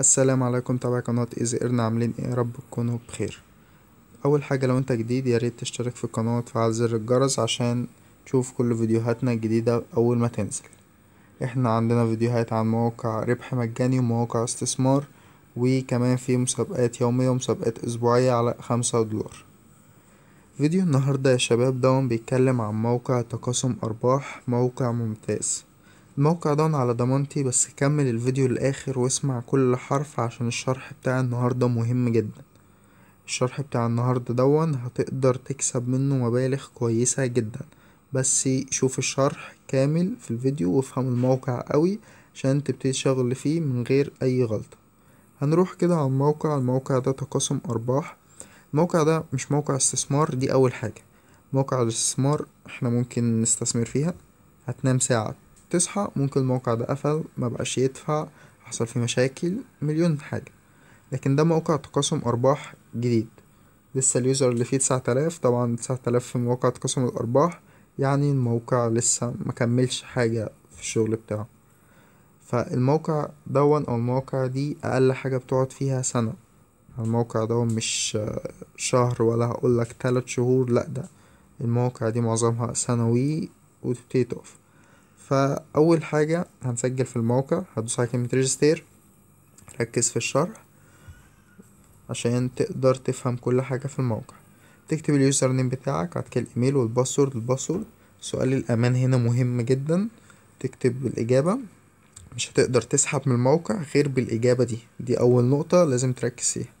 السلام عليكم تابع قناة ايزي ايرن عاملين ايه رب تكونوا بخير اول حاجة لو انت جديد يا ريت تشترك في القناة وتفعل زر الجرس عشان تشوف كل فيديوهاتنا الجديدة اول ما تنزل احنا عندنا فيديوهات عن مواقع ربح مجاني ومواقع استثمار وكمان في مسابقات يومية ومسابقات اسبوعية على خمسة دولار فيديو النهاردة يا شباب ده بيتكلم عن موقع تقاسم ارباح موقع ممتاز الموقع ده على ضمانتي بس كمل الفيديو للآخر واسمع كل حرف عشان الشرح بتاع النهاردة مهم جدا الشرح بتاع النهاردة دون هتقدر تكسب منه مبالغ كويسة جدا بس شوف الشرح كامل في الفيديو وافهم الموقع قوي عشان تبتدي تشغل فيه من غير اي غلطة هنروح كده على الموقع الموقع ده تقاسم ارباح الموقع ده مش موقع استثمار دي اول حاجة موقع الاستثمار احنا ممكن نستثمر فيها هتنام ساعة تصحى ممكن الموقع ده قفل ما بقاش يدفع حصل فيه مشاكل مليون حاجة لكن ده موقع تقاسم أرباح جديد لسه اليوزر اللي فيه تسعة تلاف طبعا تسعة تلاف في موقع تقاسم الأرباح يعني الموقع لسه مكملش حاجة في الشغل بتاعه فالموقع دون أو المواقع دي أقل حاجة بتقعد فيها سنة الموقع ده مش شهر ولا هقولك تلات شهور لأ ده المواقع دي معظمها سنوي وتبتدي تقف فأول حاجة هنسجل في الموقع هدوس على كلمة ريجستير ركز في الشرح عشان تقدر تفهم كل حاجة في الموقع تكتب اليوزر نيم بتاعك بعد كده الايميل والباسورد الباسورد سؤال الامان هنا مهم جدا تكتب الاجابة مش هتقدر تسحب من الموقع غير بالاجابة دي دي اول نقطة لازم تركز فيها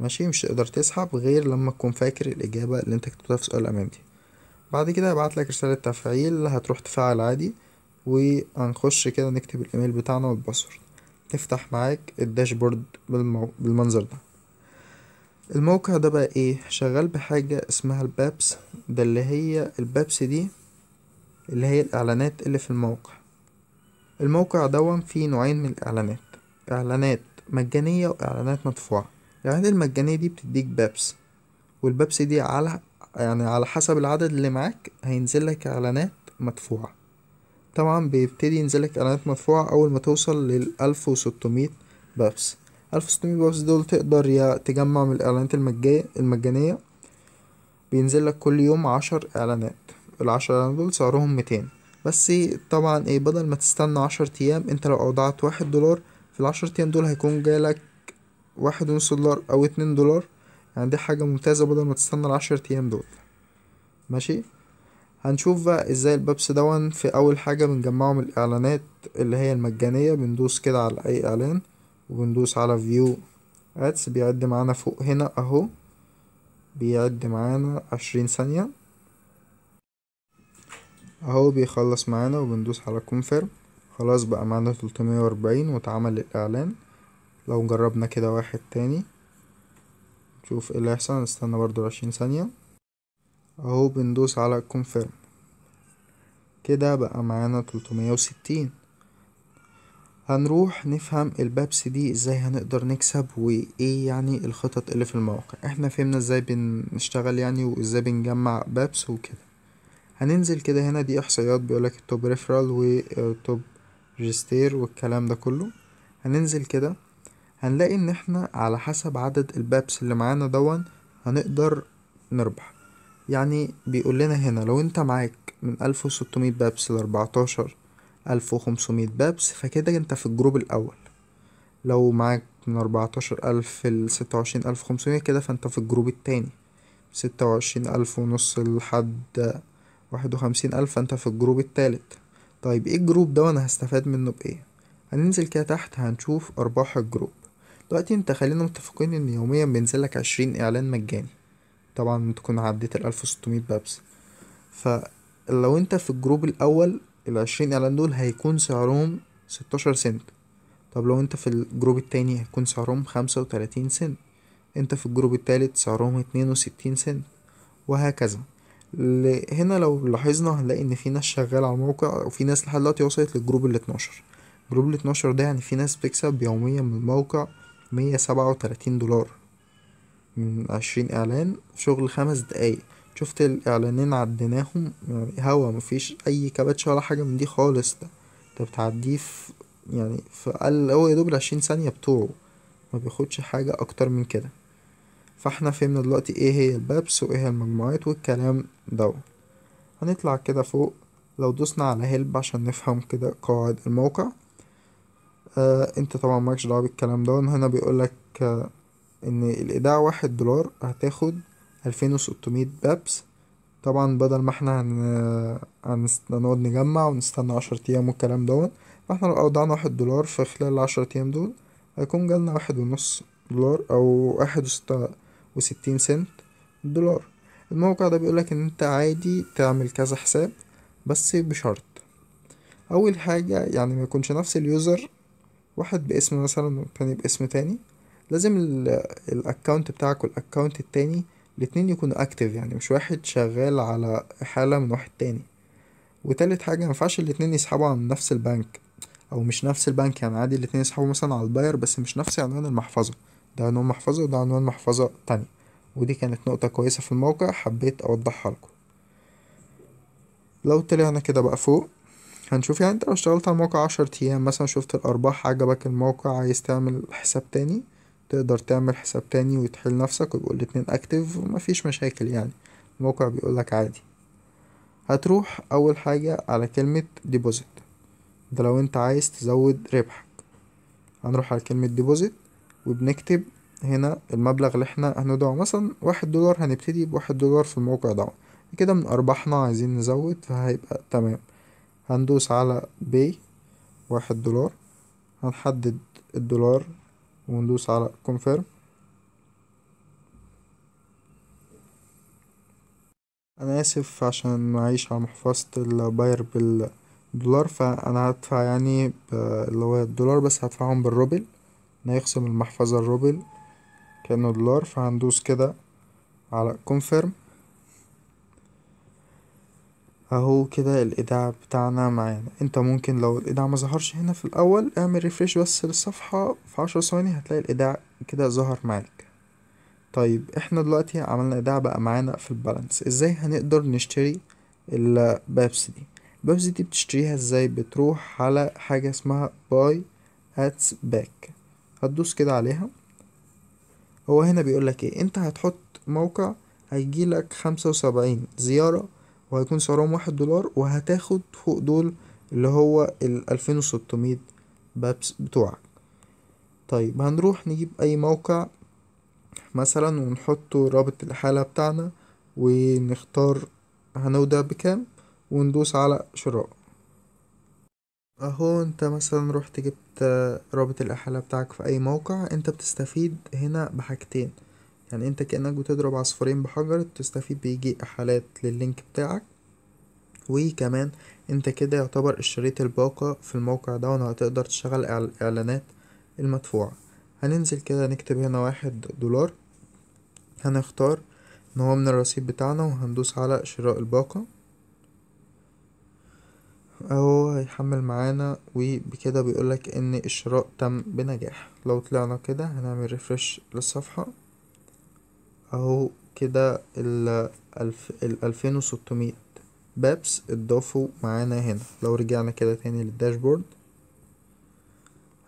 ماشي مش هتقدر تسحب غير لما تكون فاكر الاجابة اللي انت كتبتها في سؤال الامان دي بعد كده هبعت لك رسالة تفعيل هتروح تفعل عادي وهنخش كده نكتب الايميل بتاعنا والباسورد تفتح معاك الداشبورد بالمو... بالمنظر ده الموقع ده بقى ايه شغال بحاجة اسمها البابس ده اللي هي البابس دي اللي هي الاعلانات اللي في الموقع الموقع دون فيه نوعين من الاعلانات اعلانات مجانية واعلانات مدفوعة الاعلانات المجانية دي بتديك بابس والبابس دي على يعني على حسب العدد اللي معاك هينزل لك اعلانات مدفوعة طبعا بيبتدي ينزلك اعلانات مدفوعة اول ما توصل للالف 1600 بابس 1600 بابس دول تقدر يا تجمع من الاعلانات المجانية المجانية بينزل لك كل يوم عشر اعلانات العشر اعلانات دول سعرهم 200 بس طبعا ايه بدل ما تستنى عشر ايام انت لو اودعت واحد دولار في العشر ايام دول هيكون جالك واحد ونص دولار او اتنين دولار يعني دي حاجة ممتازة بدل ما تستنى العشر أيام دول ماشي هنشوف بقى ازاي البابس دون في اول حاجة بنجمعه من الاعلانات اللي هي المجانية بندوس كده على اي اعلان وبندوس على فيو ادس بيعد معانا فوق هنا اهو بيعد معانا عشرين ثانية اهو بيخلص معانا وبندوس على كونفيرم خلاص بقى معانا تلتمية واربعين واتعمل الاعلان لو جربنا كده واحد تاني نشوف ايه اللي هيحصل نستنى برضو عشرين ثانية اهو بندوس على كونفيرم كده بقى معانا تلتمية وستين هنروح نفهم البابس دي ازاي هنقدر نكسب وايه يعني الخطط اللي في المواقع احنا فهمنا ازاي بنشتغل يعني وازاي بنجمع بابس وكده هننزل كده هنا دي احصائيات بيقولك التوب ريفرال والتوب ريجستير والكلام ده كله هننزل كده هنلاقي ان احنا على حسب عدد البابس اللي معانا دون هنقدر نربح يعني بيقول لنا هنا لو انت معاك من 1600 بابس ل 14 1500 بابس فكده انت في الجروب الاول لو معاك من 14000 ل 26500 كده فانت في الجروب الثاني 26000 ونص لحد 51000 فانت في الجروب الثالث طيب ايه الجروب ده وانا هستفاد منه بايه هننزل كده تحت هنشوف ارباح الجروب دلوقتي انت خلينا متفقين ان يوميا بينزلك عشرين اعلان مجاني طبعا تكون عديت الالف وستمية بابس فلو انت في الجروب الاول العشرين اعلان دول هيكون سعرهم ستاشر سنت طب لو انت في الجروب التاني هيكون سعرهم خمسة وتلاتين سنت انت في الجروب التالت سعرهم اتنين وستين سنت وهكذا هنا لو لاحظنا هنلاقي ان في ناس شغاله على الموقع وفي ناس لحد دلوقتي وصلت للجروب ال 12 جروب ال 12 ده يعني في ناس بتكسب يوميا من الموقع مية سبعة وتلاتين دولار من عشرين اعلان في شغل خمس دقايق شفت الاعلانين عديناهم يعني هوا مفيش اي كباتش ولا حاجة من دي خالص ده انت بتعديه في يعني في اقل هو يدوب العشرين ثانية بتوعه ما بياخدش حاجة اكتر من كده فاحنا فهمنا دلوقتي ايه هي البابس وايه هي المجموعات والكلام ده هنطلع كده فوق لو دوسنا على هيلب عشان نفهم كده قواعد الموقع آه انت طبعا مالكش دعوه بالكلام ده هنا بيقولك آه ان الايداع واحد دولار هتاخد الفين وستمائة بابس طبعا بدل ما احنا هن... آه، هنقعد نجمع ونستنى عشرة ايام والكلام دون فاحنا لو اودعنا واحد دولار في خلال العشرة ايام دول هيكون جالنا واحد ونص دولار او واحد وستة وستين سنت دولار الموقع ده بيقولك ان انت عادي تعمل كذا حساب بس بشرط اول حاجة يعني ما يكونش نفس اليوزر واحد باسم مثلا والتاني باسم تاني لازم الاكونت بتاعك والاكونت التاني الاتنين يكونوا اكتف يعني مش واحد شغال على حالة من واحد تاني وتالت حاجة مينفعش الاتنين يسحبوا عن نفس البنك او مش نفس البنك يعني عادي الاتنين يسحبوا مثلا على الباير بس مش نفس عنوان المحفظة ده عنوان محفظة وده عنوان محفظة تانية ودي كانت نقطة كويسة في الموقع حبيت اوضحها لكم لو طلعنا كده بقى فوق هنشوف يعني انت لو اشتغلت على الموقع عشر ايام مثلا شفت الارباح عجبك الموقع عايز تعمل حساب تاني تقدر تعمل حساب تاني وتحل نفسك ويبقوا الاتنين اكتف ومفيش مشاكل يعني الموقع بيقولك عادي هتروح اول حاجة على كلمة ديبوزيت ده لو انت عايز تزود ربحك هنروح على كلمة ديبوزيت وبنكتب هنا المبلغ اللي احنا هندعه مثلا واحد دولار هنبتدي بواحد دولار في الموقع ده كده من ارباحنا عايزين نزود فهيبقى تمام هندوس على باي واحد دولار هنحدد الدولار وندوس على كونفيرم انا اسف عشان معيش على محفظة الباير بالدولار فانا هدفع يعني اللي هو الدولار بس هدفعهم بالروبل هيخصم المحفظة الروبل كأنه دولار فهندوس كده على كونفيرم اهو كده الايداع بتاعنا معانا انت ممكن لو الايداع ما ظهرش هنا في الاول اعمل ريفريش بس للصفحة في عشر ثواني هتلاقي الايداع كده ظهر معاك طيب احنا دلوقتي عملنا ايداع بقى معانا في البالانس ازاي هنقدر نشتري البابس دي البابس دي بتشتريها ازاي بتروح على حاجة اسمها باي اتس باك هتدوس كده عليها هو هنا بيقولك ايه انت هتحط موقع هيجيلك خمسة وسبعين زيارة وهيكون سعرهم واحد دولار وهتاخد فوق دول اللي هو الألفين وستمية بابس بتوعك طيب هنروح نجيب أي موقع مثلا ونحطه رابط الحالة بتاعنا ونختار هنودع بكام وندوس على شراء اهو انت مثلا رحت جبت رابط الاحالة بتاعك في اي موقع انت بتستفيد هنا بحاجتين يعني انت كأنك بتضرب عصفورين بحجر تستفيد بيجي احالات لللينك بتاعك وكمان انت كده يعتبر اشتريت الباقة في الموقع ده وهتقدر تشغل اعلانات المدفوعة هننزل كده نكتب هنا واحد دولار هنختار ان هو من الرصيد بتاعنا وهندوس على شراء الباقة اهو هيحمل معانا وبكده بيقولك ان الشراء تم بنجاح لو طلعنا كده هنعمل ريفرش للصفحة اهو كده الألف الألفين وستمائة بابس اضافوا معانا هنا لو رجعنا كده تاني للداشبورد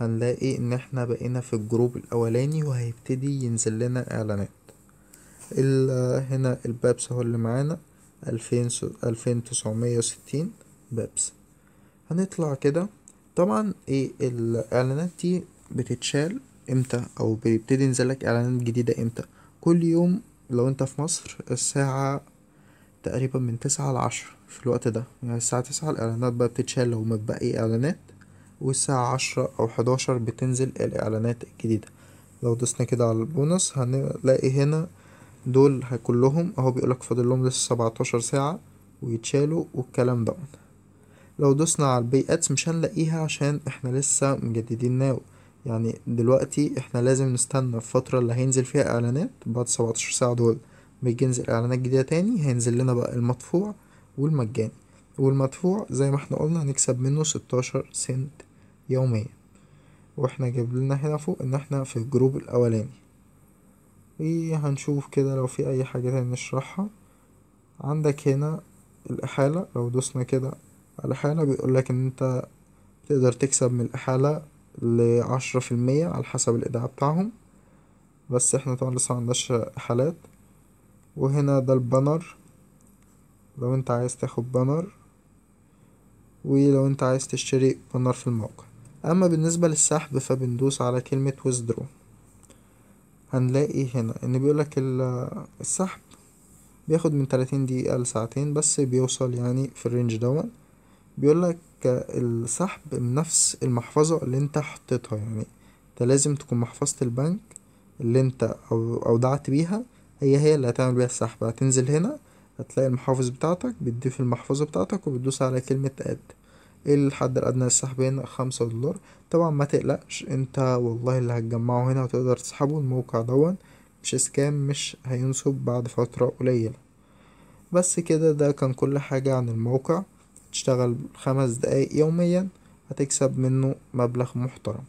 هنلاقي ان احنا بقينا في الجروب الاولاني وهيبتدي ينزل لنا اعلانات هنا البابس اهو اللي معانا الفين الفين تسعمية وستين بابس هنطلع كده طبعا ايه الاعلانات دي بتتشال امتى او بيبتدي ينزلك اعلانات جديدة امتى كل يوم لو انت في مصر الساعة تقريبا من تسعة لعشرة في الوقت ده يعني الساعة تسعة الإعلانات بقى بتتشال لو متبقي إعلانات والساعة عشرة أو حداشر بتنزل الإعلانات الجديدة لو دوسنا كده على البونص هنلاقي هنا دول كلهم اهو بيقولك فاضل لهم لسه سبعتاشر ساعة ويتشالوا والكلام ده لو دوسنا على البي أتس مش هنلاقيها عشان احنا لسه مجددين ناوي يعني دلوقتي احنا لازم نستنى الفترة اللي هينزل فيها اعلانات بعد 17 ساعة دول بيجي ينزل اعلانات جديدة تاني هينزل لنا بقى المدفوع والمجاني والمدفوع زي ما احنا قلنا هنكسب منه 16 سنت يوميا واحنا جايب لنا هنا فوق ان احنا في الجروب الاولاني وهنشوف هنشوف كده لو في اي حاجة تاني نشرحها عندك هنا الاحالة لو دوسنا كده على حالة بيقولك ان انت تقدر تكسب من الاحالة لعشرة في المية على حسب الإدعاء بتاعهم بس احنا طبعا لسه معندناش حالات وهنا ده البانر لو انت عايز تاخد بانر ولو انت عايز تشتري بانر في الموقع اما بالنسبة للسحب فبندوس على كلمة withdraw هنلاقي هنا ان بيقولك السحب بياخد من 30 دقيقة لساعتين بس بيوصل يعني في الرينج دوت بيقولك السحب من نفس المحفظة اللي انت حطيتها يعني انت لازم تكون محفظة البنك اللي انت أو- أودعت بيها هي هي اللي هتعمل بيها السحب هتنزل هنا هتلاقي المحافظ بتاعتك بتضيف المحفظة بتاعتك وبتدوس على كلمة آد ايه الحد الأدنى للسحب هنا خمسة دولار طبعا ما تقلقش انت والله اللي هتجمعه هنا وتقدر تسحبه الموقع دون مش اسكام مش هينصب بعد فترة قليلة بس كده ده كان كل حاجة عن الموقع تشتغل خمس دقايق يوميا هتكسب منه مبلغ محترم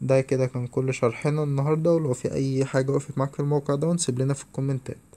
ده كده كان كل شرحنا النهاردة ولو في أي حاجة وقفت معاك في الموقع ده نسيب لنا في الكومنتات